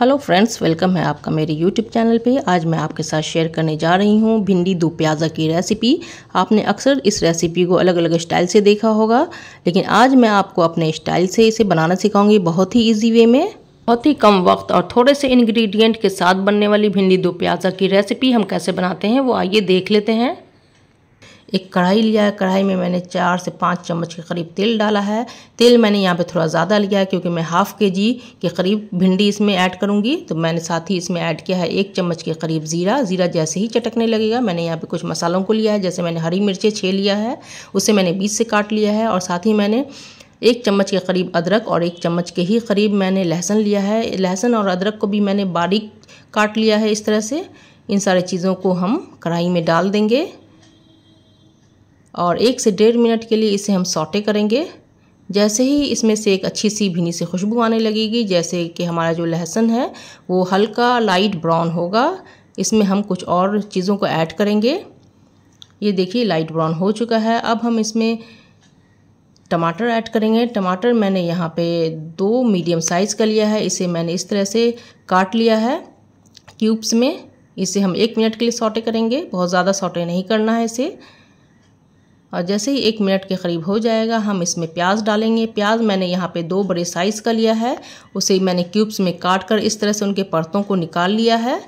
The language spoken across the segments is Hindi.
हेलो फ्रेंड्स वेलकम है आपका मेरे यूट्यूब चैनल पे आज मैं आपके साथ शेयर करने जा रही हूँ भिंडी दो प्याज़ा की रेसिपी आपने अक्सर इस रेसिपी को अलग अलग स्टाइल से देखा होगा लेकिन आज मैं आपको अपने स्टाइल से इसे बनाना सिखाऊंगी बहुत ही इजी वे में बहुत ही कम वक्त और थोड़े से इन्ग्रीडियंट के साथ बनने वाली भिंडी दो प्याज़ा की रेसिपी हम कैसे बनाते हैं वो आइए देख लेते हैं एक कढ़ाई लिया है कढ़ाई में मैंने चार से पाँच चम्मच के करीब तेल डाला है तेल मैंने यहाँ पे थोड़ा ज़्यादा लिया है क्योंकि मैं हाफ़ के जी के करीब भिंडी इसमें ऐड करूँगी तो मैंने साथ ही इसमें ऐड किया है एक चम्मच के करीब ज़ीरा ज़ीरा जैसे ही चटकने लगेगा मैंने यहाँ पर कुछ मसालों को लिया है जैसे मैंने हरी मिर्चें छे लिया है उसे मैंने बीच से काट लिया है और साथ ही मैंने एक चम्मच के करीब अदरक और एक चम्मच के ही करीब मैंने लहसुन लिया है लहसुन और अदरक को भी मैंने बारीक काट लिया है इस तरह से इन सारे चीज़ों को हम कढ़ाई में डाल देंगे और एक से डेढ़ मिनट के लिए इसे हम सौटे करेंगे जैसे ही इसमें से एक अच्छी सी भीनी से खुशबू आने लगेगी जैसे कि हमारा जो लहसुन है वो हल्का लाइट ब्राउन होगा इसमें हम कुछ और चीज़ों को ऐड करेंगे ये देखिए लाइट ब्राउन हो चुका है अब हम इसमें टमाटर ऐड करेंगे टमाटर मैंने यहाँ पे दो मीडियम साइज़ का लिया है इसे मैंने इस तरह से काट लिया है क्यूब्स में इसे हम एक मिनट के लिए सॉटे करेंगे बहुत ज़्यादा सॉटे नहीं करना है इसे और जैसे ही एक मिनट के करीब हो जाएगा हम इसमें प्याज डालेंगे प्याज मैंने यहाँ पे दो बड़े साइज़ का लिया है उसे मैंने क्यूब्स में काट कर इस तरह से उनके परतों को निकाल लिया है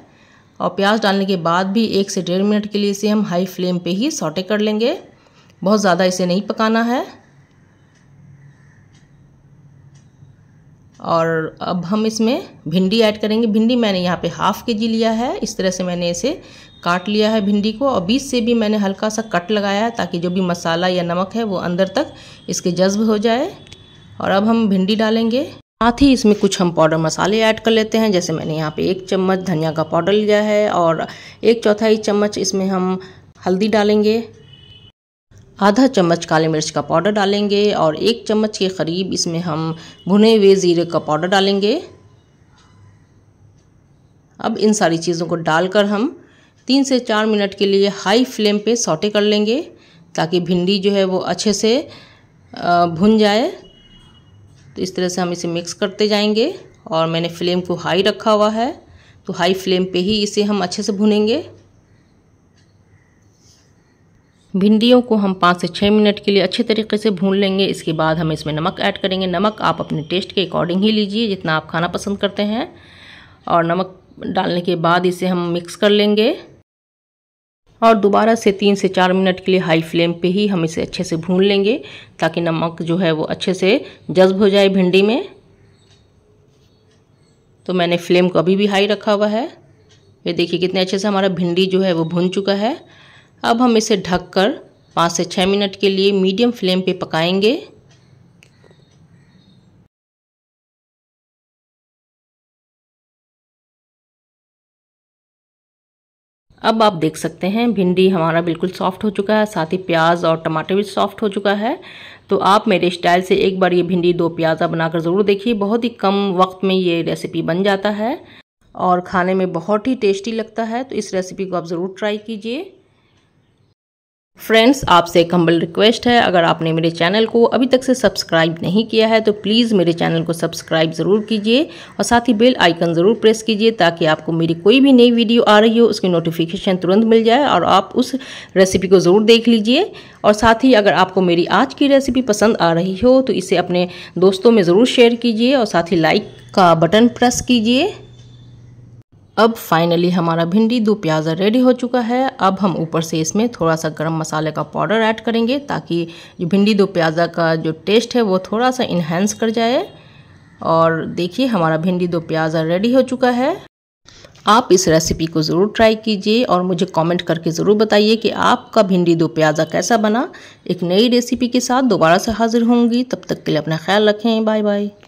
और प्याज डालने के बाद भी एक से डेढ़ मिनट के लिए इसे हम हाई फ्लेम पे ही सौटे कर लेंगे बहुत ज़्यादा इसे नहीं पकाना है और अब हम इसमें भिंडी ऐड करेंगे भिंडी मैंने यहाँ पे हाफ़ के जी लिया है इस तरह से मैंने इसे काट लिया है भिंडी को और बीच से भी मैंने हल्का सा कट लगाया है ताकि जो भी मसाला या नमक है वो अंदर तक इसके जज्ब हो जाए और अब हम भिंडी डालेंगे साथ ही इसमें कुछ हम पाउडर मसाले ऐड कर लेते हैं जैसे मैंने यहाँ पे एक चम्मच धनिया का पाउडर लिया है और एक चौथाई चम्मच इसमें हम हल्दी डालेंगे आधा चम्मच काली मिर्च का पाउडर डालेंगे और एक चम्मच के करीब इसमें हम भुने हुए ज़ीरे का पाउडर डालेंगे अब इन सारी चीज़ों को डालकर हम तीन से चार मिनट के लिए हाई फ्लेम पे सौटे कर लेंगे ताकि भिंडी जो है वो अच्छे से भुन जाए तो इस तरह से हम इसे मिक्स करते जाएंगे और मैंने फ्लेम को हाई रखा हुआ है तो हाई फ्लेम पे ही इसे हम अच्छे से भुनेंगे भिंडियों को हम पाँच से छः मिनट के लिए अच्छे तरीके से भून लेंगे इसके बाद हम इसमें नमक ऐड करेंगे नमक आप अपने टेस्ट के अकॉर्डिंग ही लीजिए जितना आप खाना पसंद करते हैं और नमक डालने के बाद इसे हम मिक्स कर लेंगे और दोबारा से तीन से चार मिनट के लिए हाई फ्लेम पे ही हम इसे अच्छे से भून लेंगे ताकि नमक जो है वो अच्छे से जज्ब हो जाए भिंडी में तो मैंने फ्लेम को अभी भी हाई रखा हुआ है ये देखिए कितने अच्छे से हमारा भिंडी जो है वो भून चुका है अब हम इसे ढककर पाँच से छः मिनट के लिए मीडियम फ्लेम पे पकाएंगे अब आप देख सकते हैं भिंडी हमारा बिल्कुल सॉफ्ट हो चुका है साथ ही प्याज और टमाटर भी सॉफ्ट हो चुका है तो आप मेरे स्टाइल से एक बार ये भिंडी दो प्याज़ा बनाकर ज़रूर देखिए बहुत ही कम वक्त में ये रेसिपी बन जाता है और खाने में बहुत ही टेस्टी लगता है तो इस रेसिपी को आप ज़रूर ट्राई कीजिए फ्रेंड्स आपसे एक हम्बल रिक्वेस्ट है अगर आपने मेरे चैनल को अभी तक से सब्सक्राइब नहीं किया है तो प्लीज़ मेरे चैनल को सब्सक्राइब ज़रूर कीजिए और साथ ही बेल आइकन ज़रूर प्रेस कीजिए ताकि आपको मेरी कोई भी नई वीडियो आ रही हो उसकी नोटिफिकेशन तुरंत मिल जाए और आप उस रेसिपी को ज़रूर देख लीजिए और साथ ही अगर आपको मेरी आज की रेसिपी पसंद आ रही हो तो इसे अपने दोस्तों में ज़रूर शेयर कीजिए और साथ ही लाइक का बटन प्रेस कीजिए अब फाइनली हमारा भिंडी दो प्याज़ा रेडी हो चुका है अब हम ऊपर से इसमें थोड़ा सा गरम मसाले का पाउडर ऐड करेंगे ताकि जो भिंडी दो प्याज़ा का जो टेस्ट है वो थोड़ा सा इन्हेंस कर जाए और देखिए हमारा भिंडी दो प्याज़ा रेडी हो चुका है आप इस रेसिपी को ज़रूर ट्राई कीजिए और मुझे कमेंट करके ज़रूर बताइए कि आपका भिंडी दो प्याज़ा कैसा बना एक नई रेसिपी के साथ दोबारा से हाजिर होंगी तब तक के लिए अपना ख्याल रखें बाय बाय